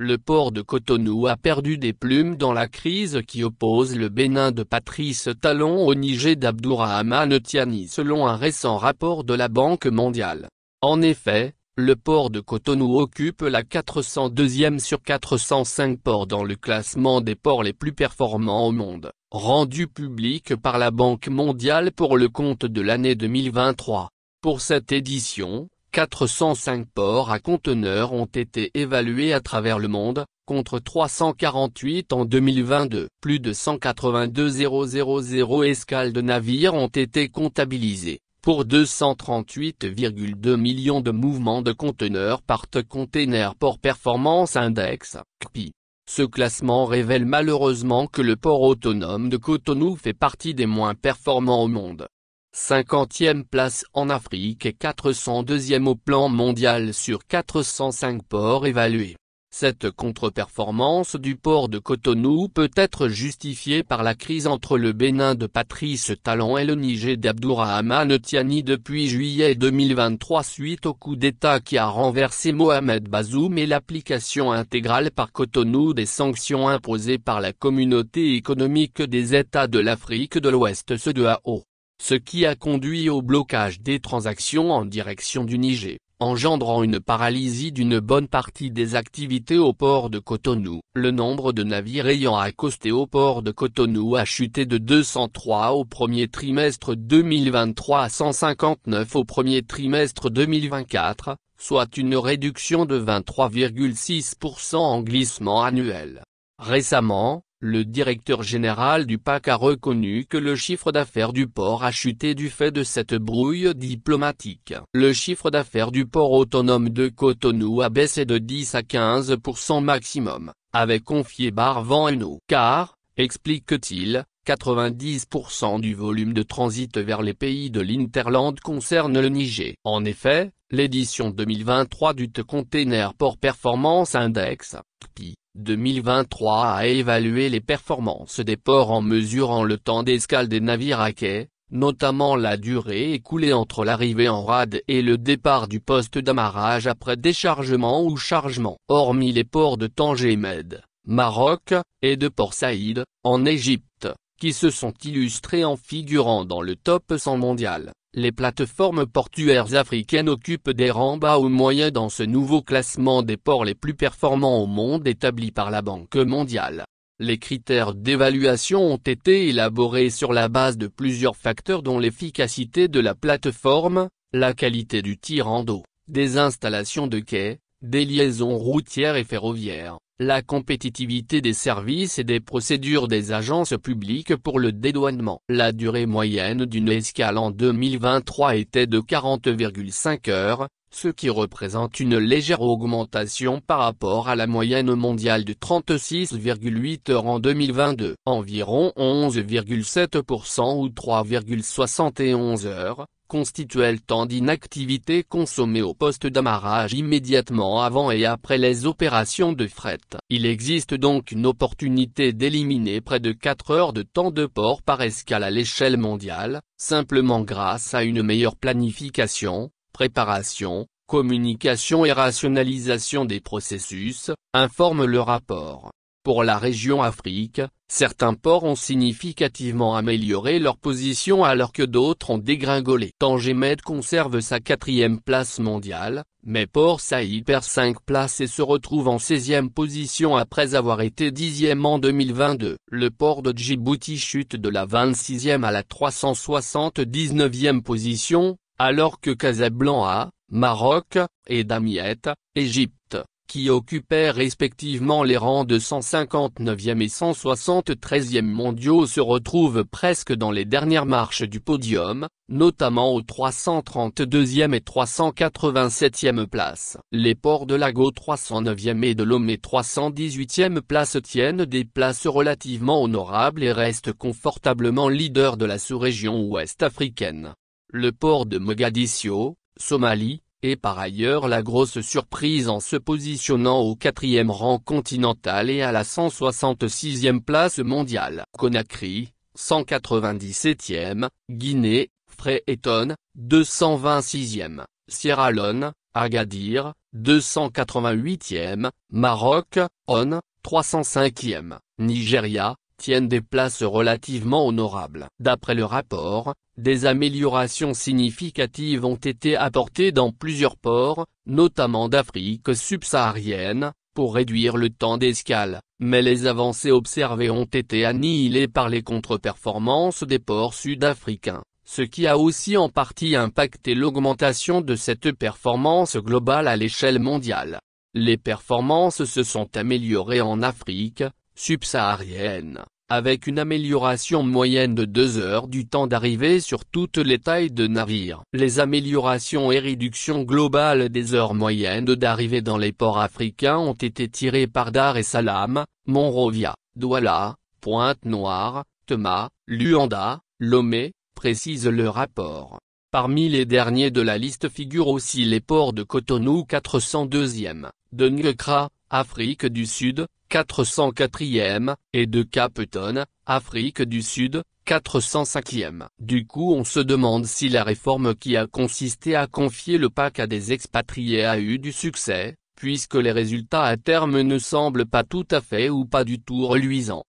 le port de Cotonou a perdu des plumes dans la crise qui oppose le Bénin de Patrice Talon au Niger d'Abdourahmane Tiani selon un récent rapport de la Banque mondiale. En effet, le port de Cotonou occupe la 402e sur 405 ports dans le classement des ports les plus performants au monde, rendu public par la Banque mondiale pour le compte de l'année 2023. Pour cette édition, 405 ports à conteneurs ont été évalués à travers le monde, contre 348 en 2022. Plus de 182 000 escales de navires ont été comptabilisées, pour 238,2 millions de mouvements de conteneurs par Container Port Performance Index, CPI. Ce classement révèle malheureusement que le port autonome de Cotonou fait partie des moins performants au monde. 50 50e place en Afrique et 402 e au plan mondial sur 405 ports évalués. Cette contre-performance du port de Cotonou peut être justifiée par la crise entre le Bénin de Patrice Talon et le Niger d'Abdourahmane Tiani depuis juillet 2023 suite au coup d'État qui a renversé Mohamed Bazoum et l'application intégrale par Cotonou des sanctions imposées par la Communauté économique des États de l'Afrique de l'Ouest CEDEAO ce qui a conduit au blocage des transactions en direction du Niger, engendrant une paralysie d'une bonne partie des activités au port de Cotonou. Le nombre de navires ayant accosté au port de Cotonou a chuté de 203 au premier trimestre 2023 à 159 au premier trimestre 2024, soit une réduction de 23,6% en glissement annuel. Récemment, le directeur général du PAC a reconnu que le chiffre d'affaires du port a chuté du fait de cette brouille diplomatique. Le chiffre d'affaires du port autonome de Cotonou a baissé de 10 à 15% maximum, avait confié Barvan Eno. Car, explique-t-il, 90% du volume de transit vers les pays de l'Interland concerne le Niger. En effet, l'édition 2023 du T Container Port Performance Index, TPI, 2023 a évalué les performances des ports en mesurant le temps d'escale des navires à quai, notamment la durée écoulée entre l'arrivée en rade et le départ du poste d'amarrage après déchargement ou chargement. Hormis les ports de Tanger Med, Maroc, et de Port Saïd, en Égypte, qui se sont illustrés en figurant dans le top 100 mondial. Les plateformes portuaires africaines occupent des rangs bas ou moyens dans ce nouveau classement des ports les plus performants au monde établi par la Banque mondiale. Les critères d'évaluation ont été élaborés sur la base de plusieurs facteurs dont l'efficacité de la plateforme, la qualité du tir en dos, des installations de quai, des liaisons routières et ferroviaires, la compétitivité des services et des procédures des agences publiques pour le dédouanement. La durée moyenne d'une escale en 2023 était de 40,5 heures, ce qui représente une légère augmentation par rapport à la moyenne mondiale de 36,8 heures en 2022. Environ 11,7% ou 3,71 heures, constituait le temps d'inactivité consommé au poste d'amarrage immédiatement avant et après les opérations de fret. Il existe donc une opportunité d'éliminer près de 4 heures de temps de port par escale à l'échelle mondiale, simplement grâce à une meilleure planification, préparation, communication et rationalisation des processus, informe le rapport. Pour la région Afrique, certains ports ont significativement amélioré leur position alors que d'autres ont dégringolé. Tangemed conserve sa quatrième place mondiale, mais Port Saïd perd 5 places et se retrouve en 16e position après avoir été 10e en 2022. Le port de Djibouti chute de la 26e à la 379e position, alors que Casablanca, Maroc, et Damiette, Égypte, qui occupaient respectivement les rangs de 159e et 173e mondiaux se retrouvent presque dans les dernières marches du podium, notamment aux 332e et 387e places. Les ports de Lago 309e et de Lomé 318e place tiennent des places relativement honorables et restent confortablement leaders de la sous-région ouest africaine le port de Mogadiscio, Somalie, est par ailleurs la grosse surprise en se positionnant au quatrième rang continental et à la 166e place mondiale. Conakry, 197e, Guinée, Eton, 226e, Sierra Leone, Agadir, 288e, Maroc, On, 305e, Nigeria, tiennent des places relativement honorables. D'après le rapport, des améliorations significatives ont été apportées dans plusieurs ports, notamment d'Afrique subsaharienne, pour réduire le temps d'escale, mais les avancées observées ont été annihilées par les contre-performances des ports sud-africains, ce qui a aussi en partie impacté l'augmentation de cette performance globale à l'échelle mondiale. Les performances se sont améliorées en Afrique, subsaharienne, avec une amélioration moyenne de 2 heures du temps d'arrivée sur toutes les tailles de navires. Les améliorations et réductions globales des heures moyennes d'arrivée dans les ports africains ont été tirées par Dar et Salam, Monrovia, Douala, Pointe-Noire, Tema, Luanda, Lomé, précise le rapport. Parmi les derniers de la liste figurent aussi les ports de Cotonou 402e, de Ngekra, Afrique du Sud, 404e, et de Capeton, Afrique du Sud, 405e. Du coup on se demande si la réforme qui a consisté à confier le PAC à des expatriés a eu du succès, puisque les résultats à terme ne semblent pas tout à fait ou pas du tout reluisants.